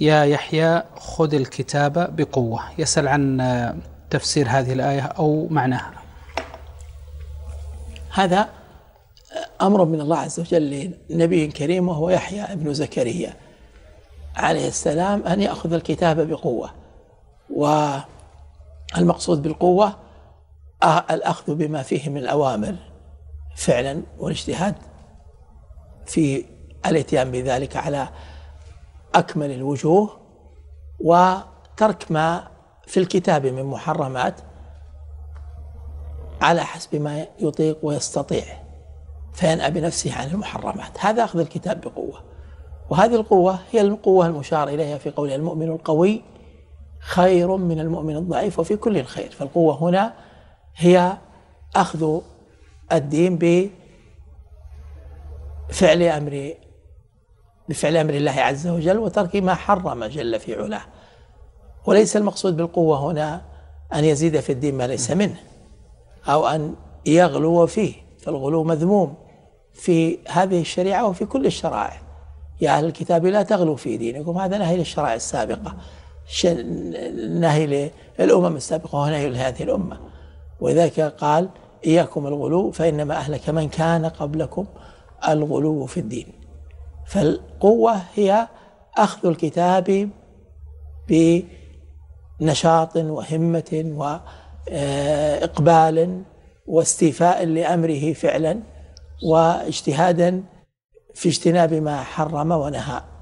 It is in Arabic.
يا يحيى خذ الكتاب بقوة يسأل عن آه، تفسير هذه الآية أو معناها هذا أمر من الله عز وجل لنبي كريم وهو يحيى ابن زكريا عليه السلام أن يأخذ الكتاب بقوة والمقصود بالقوة آه، الأخذ بما فيه من الأوامر فعلا والاجتهاد في الاتيان بذلك على أكمل الوجوه وترك ما في الكتاب من محرمات على حسب ما يطيق ويستطيع فينأى بنفسه عن المحرمات هذا أخذ الكتاب بقوة وهذه القوة هي القوة المشار إليها في قول المؤمن القوي خير من المؤمن الضعيف وفي كل الخير فالقوة هنا هي أخذ الدين بفعل أمر بفعل أمر الله عز وجل وترك ما حرم جل في علاه وليس المقصود بالقوة هنا أن يزيد في الدين ما ليس منه أو أن يغلو فيه فالغلو مذموم في هذه الشريعة وفي كل الشرائع يا أهل الكتاب لا تغلوا في دينكم هذا نهي للشرائع السابقة نهي للأمم السابقة ونهي لهذه الأمة وذلك قال إياكم الغلو فإنما أهلك من كان قبلكم الغلو في الدين فالقوة هي أخذ الكتاب بنشاط وهمة وإقبال واستيفاء لأمره فعلا واجتهادا في اجتناب ما حرم ونهى